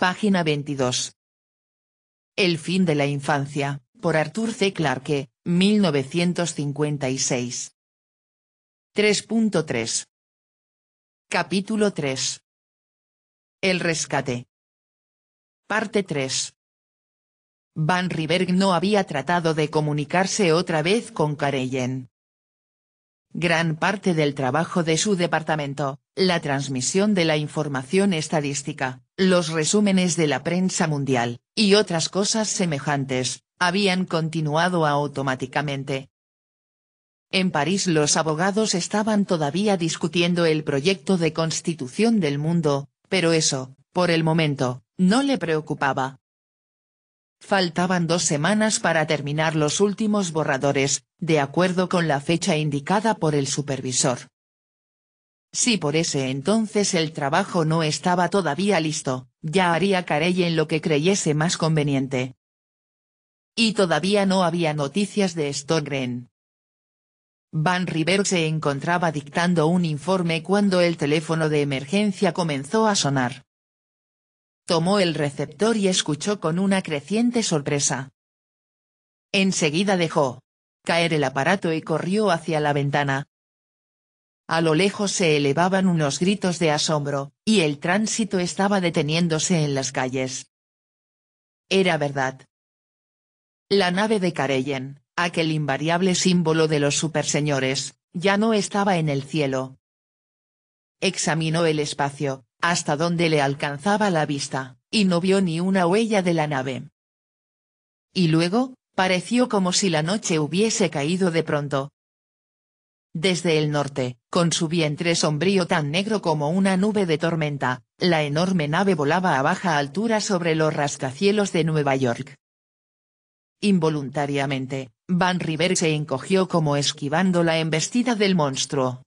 Página 22. El fin de la infancia, por Arthur C. Clarke, 1956. 3.3. Capítulo 3. El rescate. Parte 3. Van Riberg no había tratado de comunicarse otra vez con Karellen. Gran parte del trabajo de su departamento, la transmisión de la información estadística, los resúmenes de la prensa mundial, y otras cosas semejantes, habían continuado automáticamente. En París los abogados estaban todavía discutiendo el proyecto de constitución del mundo, pero eso, por el momento, no le preocupaba. Faltaban dos semanas para terminar los últimos borradores, de acuerdo con la fecha indicada por el supervisor. Si por ese entonces el trabajo no estaba todavía listo, ya haría Carey en lo que creyese más conveniente. Y todavía no había noticias de Stogren. Van River se encontraba dictando un informe cuando el teléfono de emergencia comenzó a sonar tomó el receptor y escuchó con una creciente sorpresa. Enseguida dejó caer el aparato y corrió hacia la ventana. A lo lejos se elevaban unos gritos de asombro, y el tránsito estaba deteniéndose en las calles. Era verdad. La nave de Carellen, aquel invariable símbolo de los superseñores, ya no estaba en el cielo. Examinó el espacio, hasta donde le alcanzaba la vista, y no vio ni una huella de la nave. Y luego, pareció como si la noche hubiese caído de pronto. Desde el norte, con su vientre sombrío tan negro como una nube de tormenta, la enorme nave volaba a baja altura sobre los rascacielos de Nueva York. Involuntariamente, Van River se encogió como esquivando la embestida del monstruo.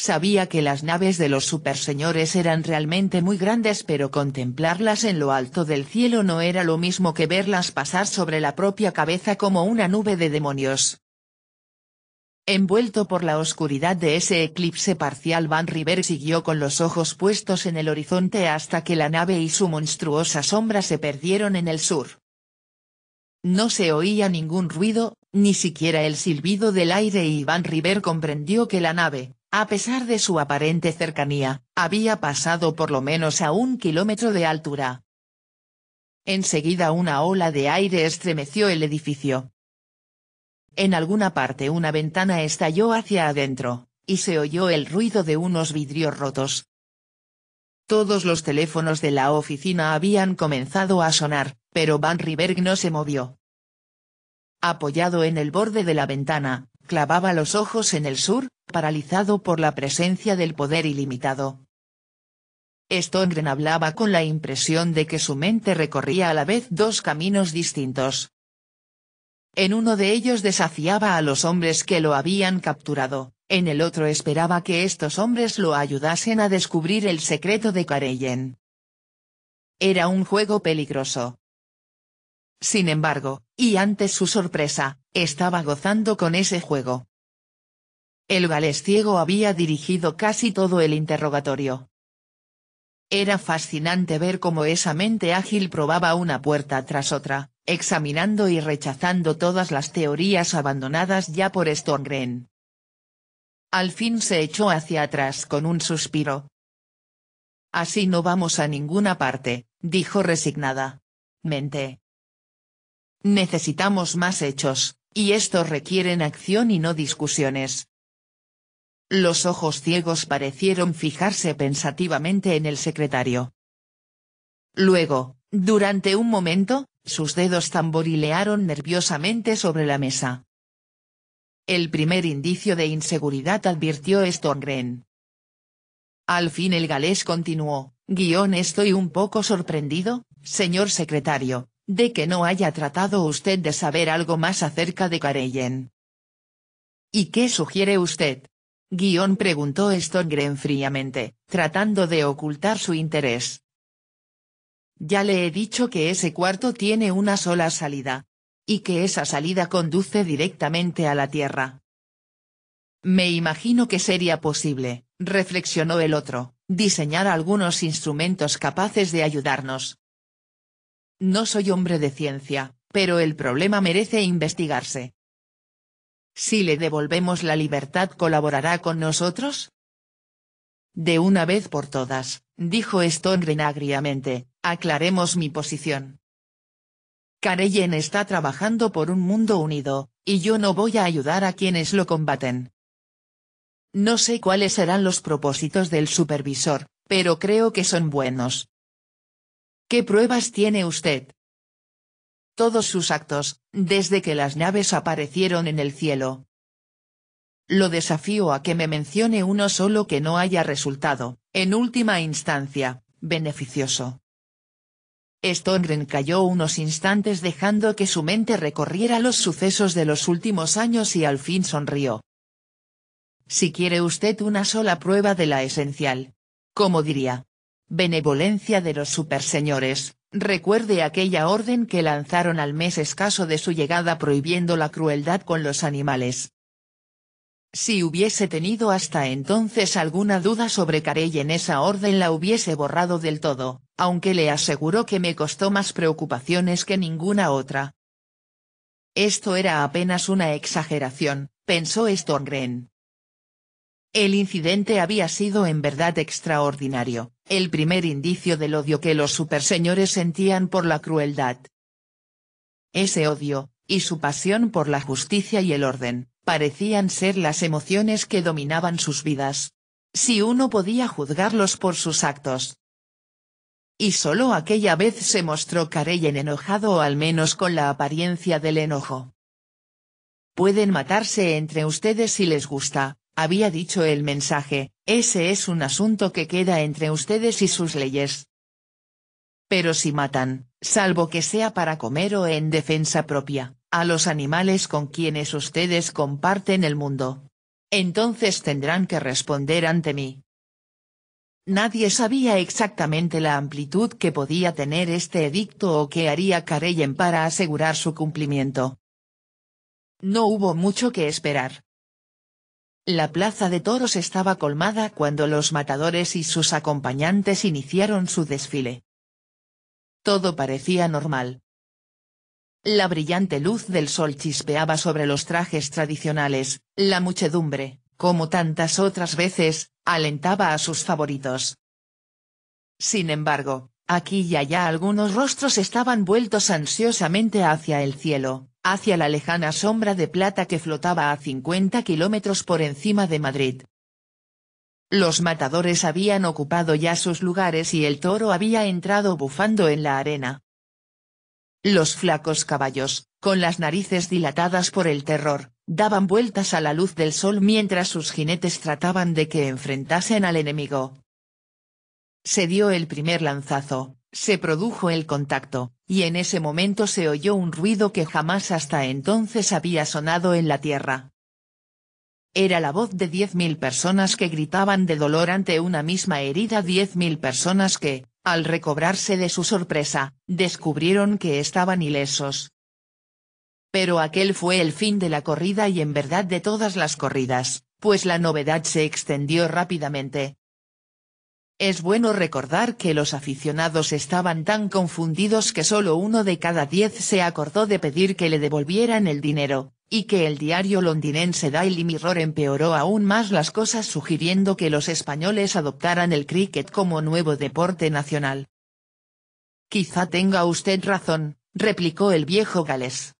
Sabía que las naves de los superseñores eran realmente muy grandes pero contemplarlas en lo alto del cielo no era lo mismo que verlas pasar sobre la propia cabeza como una nube de demonios. Envuelto por la oscuridad de ese eclipse parcial Van River siguió con los ojos puestos en el horizonte hasta que la nave y su monstruosa sombra se perdieron en el sur. No se oía ningún ruido, ni siquiera el silbido del aire y Van River comprendió que la nave, a pesar de su aparente cercanía, había pasado por lo menos a un kilómetro de altura. Enseguida una ola de aire estremeció el edificio. En alguna parte una ventana estalló hacia adentro, y se oyó el ruido de unos vidrios rotos. Todos los teléfonos de la oficina habían comenzado a sonar, pero Van Riberg no se movió. Apoyado en el borde de la ventana, clavaba los ojos en el sur, paralizado por la presencia del poder ilimitado. Stongren hablaba con la impresión de que su mente recorría a la vez dos caminos distintos. En uno de ellos desafiaba a los hombres que lo habían capturado, en el otro esperaba que estos hombres lo ayudasen a descubrir el secreto de Karellen. Era un juego peligroso, sin embargo, y ante su sorpresa, estaba gozando con ese juego. El galés ciego había dirigido casi todo el interrogatorio. Era fascinante ver cómo esa mente ágil probaba una puerta tras otra, examinando y rechazando todas las teorías abandonadas ya por Stongren. Al fin se echó hacia atrás con un suspiro. Así no vamos a ninguna parte, dijo resignada. Mente. Necesitamos más hechos, y estos requieren acción y no discusiones. Los ojos ciegos parecieron fijarse pensativamente en el secretario. Luego, durante un momento, sus dedos tamborilearon nerviosamente sobre la mesa. El primer indicio de inseguridad advirtió Stonegren. Al fin el galés continuó, guión estoy un poco sorprendido, señor secretario, de que no haya tratado usted de saber algo más acerca de Karellen. ¿Y qué sugiere usted? Guión preguntó Stongren fríamente, tratando de ocultar su interés. Ya le he dicho que ese cuarto tiene una sola salida. Y que esa salida conduce directamente a la Tierra. Me imagino que sería posible, reflexionó el otro, diseñar algunos instrumentos capaces de ayudarnos, no soy hombre de ciencia, pero el problema merece investigarse. Si le devolvemos la libertad colaborará con nosotros. De una vez por todas, dijo Stone agriamente, aclaremos mi posición. Karellen está trabajando por un mundo unido, y yo no voy a ayudar a quienes lo combaten. No sé cuáles serán los propósitos del supervisor, pero creo que son buenos, ¿Qué pruebas tiene usted? Todos sus actos, desde que las naves aparecieron en el cielo. Lo desafío a que me mencione uno solo que no haya resultado, en última instancia, beneficioso. Stongren cayó unos instantes dejando que su mente recorriera los sucesos de los últimos años y al fin sonrió. Si quiere usted una sola prueba de la esencial. Como diría, benevolencia de los superseñores, recuerde aquella orden que lanzaron al mes escaso de su llegada prohibiendo la crueldad con los animales. Si hubiese tenido hasta entonces alguna duda sobre Carey en esa orden la hubiese borrado del todo, aunque le aseguró que me costó más preocupaciones que ninguna otra. Esto era apenas una exageración, pensó Stormgren, el incidente había sido en verdad extraordinario, el primer indicio del odio que los superseñores sentían por la crueldad. Ese odio, y su pasión por la justicia y el orden, parecían ser las emociones que dominaban sus vidas. Si uno podía juzgarlos por sus actos. Y solo aquella vez se mostró en enojado o al menos con la apariencia del enojo. Pueden matarse entre ustedes si les gusta, había dicho el mensaje, ese es un asunto que queda entre ustedes y sus leyes. Pero si matan, salvo que sea para comer o en defensa propia, a los animales con quienes ustedes comparten el mundo. Entonces tendrán que responder ante mí. Nadie sabía exactamente la amplitud que podía tener este edicto o qué haría Kareyen para asegurar su cumplimiento. No hubo mucho que esperar. La plaza de toros estaba colmada cuando los matadores y sus acompañantes iniciaron su desfile. Todo parecía normal. La brillante luz del sol chispeaba sobre los trajes tradicionales, la muchedumbre, como tantas otras veces, alentaba a sus favoritos. Sin embargo, aquí y allá algunos rostros estaban vueltos ansiosamente hacia el cielo, hacia la lejana sombra de plata que flotaba a 50 kilómetros por encima de Madrid. Los matadores habían ocupado ya sus lugares y el toro había entrado bufando en la arena. Los flacos caballos, con las narices dilatadas por el terror, daban vueltas a la luz del sol mientras sus jinetes trataban de que enfrentasen al enemigo. Se dio el primer lanzazo, se produjo el contacto, y en ese momento se oyó un ruido que jamás hasta entonces había sonado en la tierra. Era la voz de diez mil personas que gritaban de dolor ante una misma herida diez mil personas que, al recobrarse de su sorpresa, descubrieron que estaban ilesos. Pero aquel fue el fin de la corrida y en verdad de todas las corridas, pues la novedad se extendió rápidamente, es bueno recordar que los aficionados estaban tan confundidos que solo uno de cada diez se acordó de pedir que le devolvieran el dinero, y que el diario londinense Daily Mirror empeoró aún más las cosas sugiriendo que los españoles adoptaran el cricket como nuevo deporte nacional. Quizá tenga usted razón, replicó el viejo Gales.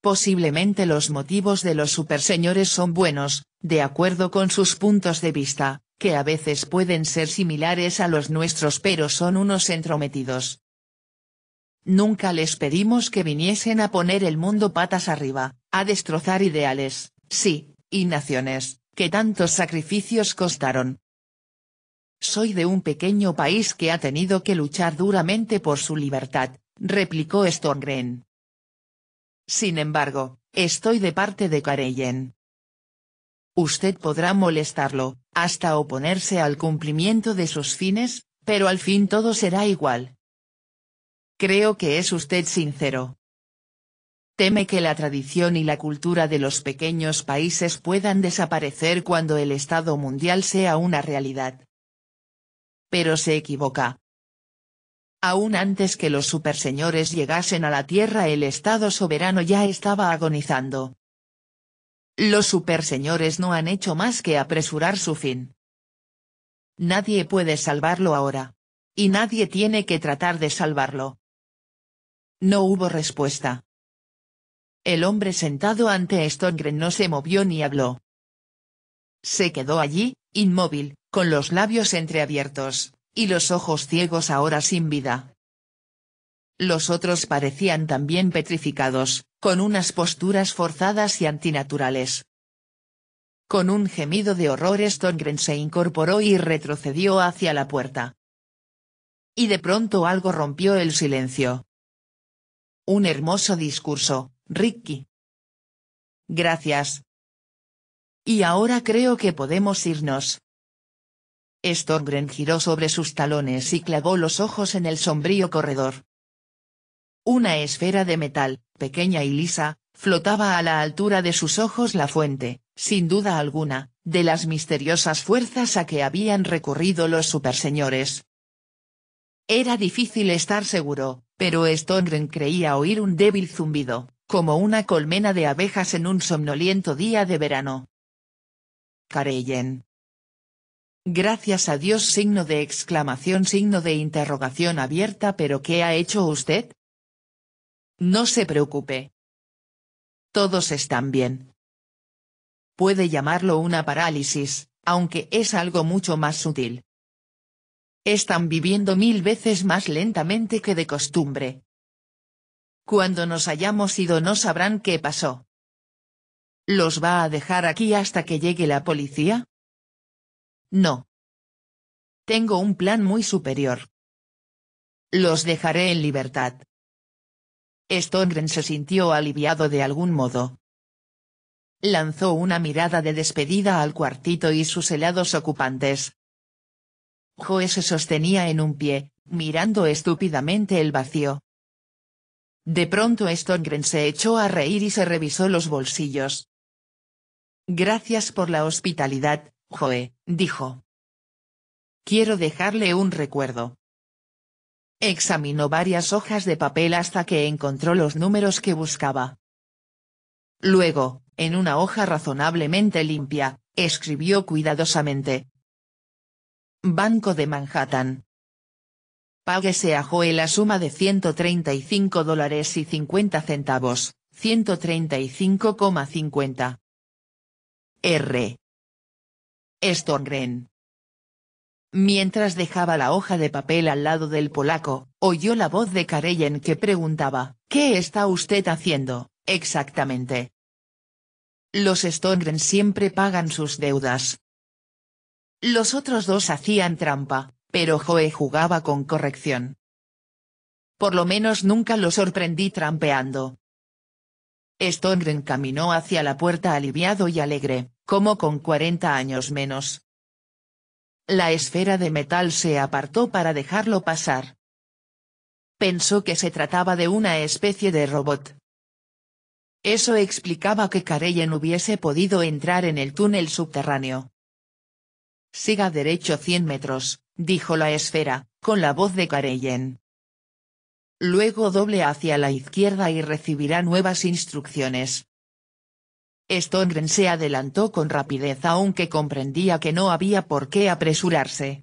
Posiblemente los motivos de los superseñores son buenos, de acuerdo con sus puntos de vista, que a veces pueden ser similares a los nuestros pero son unos entrometidos. Nunca les pedimos que viniesen a poner el mundo patas arriba, a destrozar ideales, sí, y naciones, que tantos sacrificios costaron. Soy de un pequeño país que ha tenido que luchar duramente por su libertad, replicó Stormgren. Sin embargo, estoy de parte de Karellen. Usted podrá molestarlo, hasta oponerse al cumplimiento de sus fines, pero al fin todo será igual. Creo que es usted sincero. Teme que la tradición y la cultura de los pequeños países puedan desaparecer cuando el Estado mundial sea una realidad. Pero se equivoca. Aún antes que los superseñores llegasen a la tierra el Estado soberano ya estaba agonizando, los superseñores no han hecho más que apresurar su fin. Nadie puede salvarlo ahora. Y nadie tiene que tratar de salvarlo. No hubo respuesta. El hombre sentado ante Stongren no se movió ni habló. Se quedó allí, inmóvil, con los labios entreabiertos, y los ojos ciegos ahora sin vida. Los otros parecían también petrificados, con unas posturas forzadas y antinaturales. Con un gemido de horror Stongren se incorporó y retrocedió hacia la puerta. Y de pronto algo rompió el silencio. Un hermoso discurso, Ricky. Gracias. Y ahora creo que podemos irnos. Stongren giró sobre sus talones y clavó los ojos en el sombrío corredor. Una esfera de metal, pequeña y lisa, flotaba a la altura de sus ojos la fuente, sin duda alguna, de las misteriosas fuerzas a que habían recurrido los superseñores. Era difícil estar seguro, pero Stonren creía oír un débil zumbido, como una colmena de abejas en un somnoliento día de verano. Karellen, Gracias a Dios signo de exclamación signo de interrogación abierta pero ¿qué ha hecho usted? No se preocupe. Todos están bien. Puede llamarlo una parálisis, aunque es algo mucho más sutil. Están viviendo mil veces más lentamente que de costumbre. Cuando nos hayamos ido no sabrán qué pasó. ¿Los va a dejar aquí hasta que llegue la policía? No. Tengo un plan muy superior. Los dejaré en libertad. Stongren se sintió aliviado de algún modo. Lanzó una mirada de despedida al cuartito y sus helados ocupantes. Joe se sostenía en un pie, mirando estúpidamente el vacío. De pronto Stongren se echó a reír y se revisó los bolsillos. Gracias por la hospitalidad, Joe, dijo. Quiero dejarle un recuerdo. Examinó varias hojas de papel hasta que encontró los números que buscaba. Luego, en una hoja razonablemente limpia, escribió cuidadosamente. Banco de Manhattan. Páguese a Joe la suma de 135 dólares y 50 centavos, 135,50. R. Stongren. Mientras dejaba la hoja de papel al lado del polaco, oyó la voz de Karellen que preguntaba, ¿qué está usted haciendo, exactamente? Los Stongren siempre pagan sus deudas. Los otros dos hacían trampa, pero Joe jugaba con corrección. Por lo menos nunca lo sorprendí trampeando. Stongren caminó hacia la puerta aliviado y alegre, como con 40 años menos. La esfera de metal se apartó para dejarlo pasar. Pensó que se trataba de una especie de robot. Eso explicaba que Karellen hubiese podido entrar en el túnel subterráneo. Siga derecho 100 metros, dijo la esfera, con la voz de Karellen. Luego doble hacia la izquierda y recibirá nuevas instrucciones. Stongren se adelantó con rapidez aunque comprendía que no había por qué apresurarse.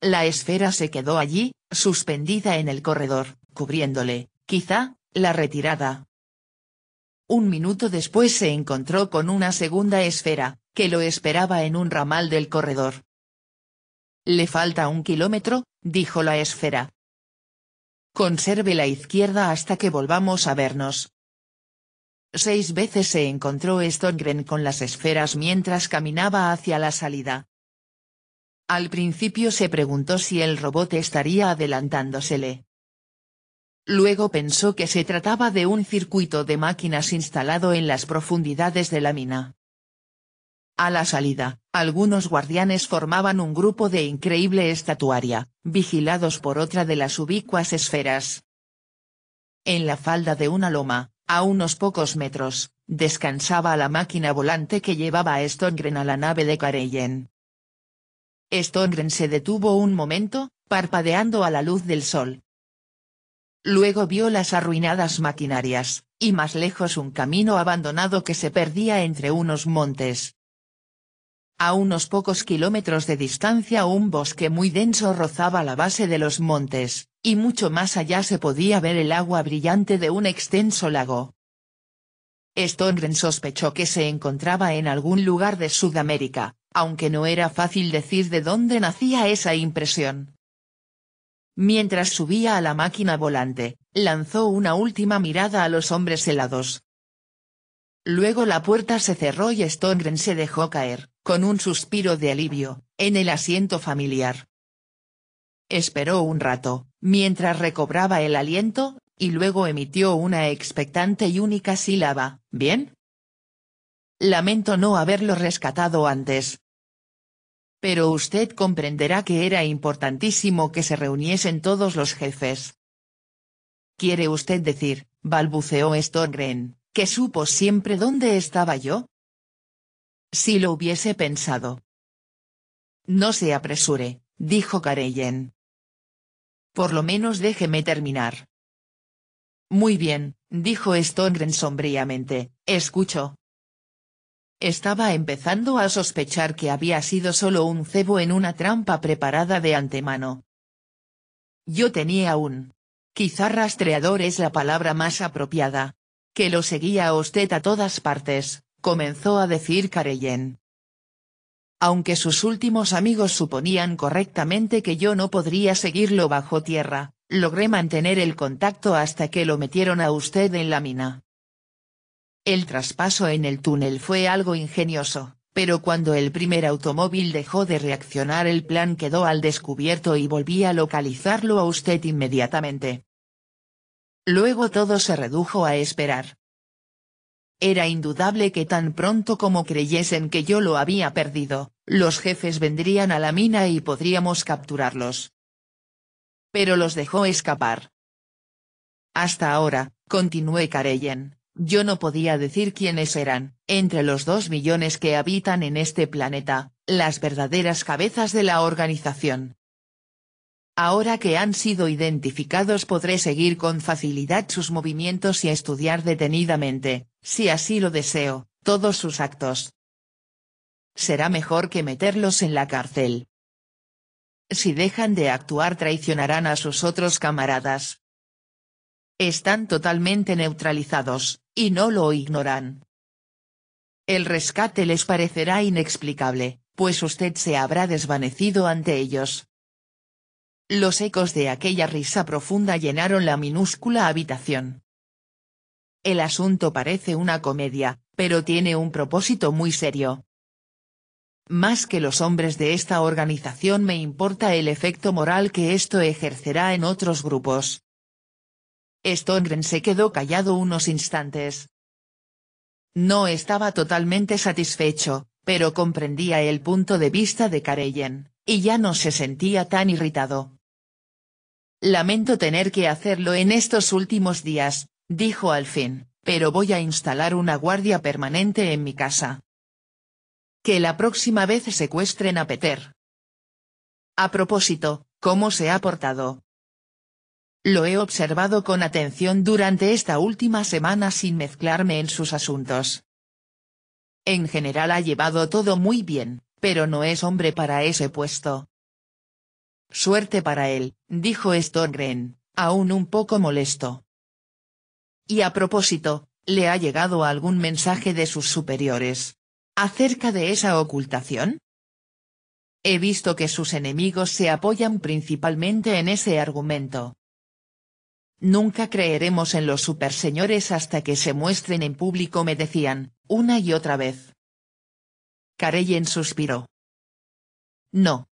La esfera se quedó allí, suspendida en el corredor, cubriéndole, quizá, la retirada. Un minuto después se encontró con una segunda esfera, que lo esperaba en un ramal del corredor. Le falta un kilómetro, dijo la esfera. Conserve la izquierda hasta que volvamos a vernos. Seis veces se encontró Stonegren con las esferas mientras caminaba hacia la salida. Al principio se preguntó si el robot estaría adelantándosele. Luego pensó que se trataba de un circuito de máquinas instalado en las profundidades de la mina. A la salida, algunos guardianes formaban un grupo de increíble estatuaria, vigilados por otra de las ubicuas esferas. En la falda de una loma, a unos pocos metros, descansaba la máquina volante que llevaba a Stongren a la nave de Karellen. Stongren se detuvo un momento, parpadeando a la luz del sol. Luego vio las arruinadas maquinarias, y más lejos un camino abandonado que se perdía entre unos montes. A unos pocos kilómetros de distancia un bosque muy denso rozaba la base de los montes, y mucho más allá se podía ver el agua brillante de un extenso lago. Stonren sospechó que se encontraba en algún lugar de Sudamérica, aunque no era fácil decir de dónde nacía esa impresión. Mientras subía a la máquina volante, lanzó una última mirada a los hombres helados. Luego la puerta se cerró y Stonren se dejó caer, con un suspiro de alivio, en el asiento familiar. Esperó un rato, mientras recobraba el aliento, y luego emitió una expectante y única sílaba, ¿bien? Lamento no haberlo rescatado antes. Pero usted comprenderá que era importantísimo que se reuniesen todos los jefes. ¿Quiere usted decir, balbuceó Stongren, que supo siempre dónde estaba yo? Si lo hubiese pensado. No se apresure, dijo Karellen. Por lo menos déjeme terminar. Muy bien, dijo Stongren sombríamente, escucho. Estaba empezando a sospechar que había sido solo un cebo en una trampa preparada de antemano. Yo tenía un. Quizá rastreador es la palabra más apropiada. Que lo seguía a usted a todas partes, comenzó a decir Kareyen. Aunque sus últimos amigos suponían correctamente que yo no podría seguirlo bajo tierra, logré mantener el contacto hasta que lo metieron a usted en la mina. El traspaso en el túnel fue algo ingenioso, pero cuando el primer automóvil dejó de reaccionar el plan quedó al descubierto y volví a localizarlo a usted inmediatamente. Luego todo se redujo a esperar. Era indudable que tan pronto como creyesen que yo lo había perdido, los jefes vendrían a la mina y podríamos capturarlos. Pero los dejó escapar. Hasta ahora, continué Carellen, yo no podía decir quiénes eran, entre los dos millones que habitan en este planeta, las verdaderas cabezas de la organización, Ahora que han sido identificados podré seguir con facilidad sus movimientos y estudiar detenidamente, si así lo deseo, todos sus actos. Será mejor que meterlos en la cárcel. Si dejan de actuar traicionarán a sus otros camaradas. Están totalmente neutralizados, y no lo ignoran. El rescate les parecerá inexplicable, pues usted se habrá desvanecido ante ellos. Los ecos de aquella risa profunda llenaron la minúscula habitación. El asunto parece una comedia, pero tiene un propósito muy serio. Más que los hombres de esta organización me importa el efecto moral que esto ejercerá en otros grupos. Stongren se quedó callado unos instantes. No estaba totalmente satisfecho, pero comprendía el punto de vista de Karellen, y ya no se sentía tan irritado. Lamento tener que hacerlo en estos últimos días, dijo al fin, pero voy a instalar una guardia permanente en mi casa. Que la próxima vez secuestren a Peter. A propósito, ¿cómo se ha portado? Lo he observado con atención durante esta última semana sin mezclarme en sus asuntos. En general ha llevado todo muy bien, pero no es hombre para ese puesto. Suerte para él, dijo Stormgren, aún un poco molesto. Y a propósito, ¿le ha llegado algún mensaje de sus superiores? ¿Acerca de esa ocultación? He visto que sus enemigos se apoyan principalmente en ese argumento. Nunca creeremos en los superseñores hasta que se muestren en público me decían, una y otra vez. Kareyen suspiró. No,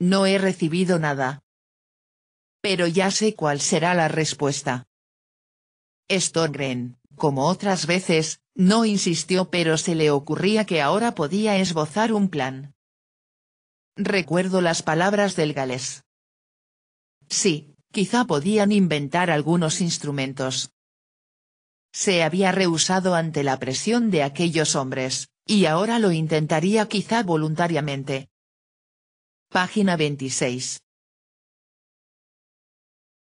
no he recibido nada. Pero ya sé cuál será la respuesta. Stongren, como otras veces, no insistió pero se le ocurría que ahora podía esbozar un plan. Recuerdo las palabras del galés. Sí, quizá podían inventar algunos instrumentos. Se había rehusado ante la presión de aquellos hombres, y ahora lo intentaría quizá voluntariamente, Página 26.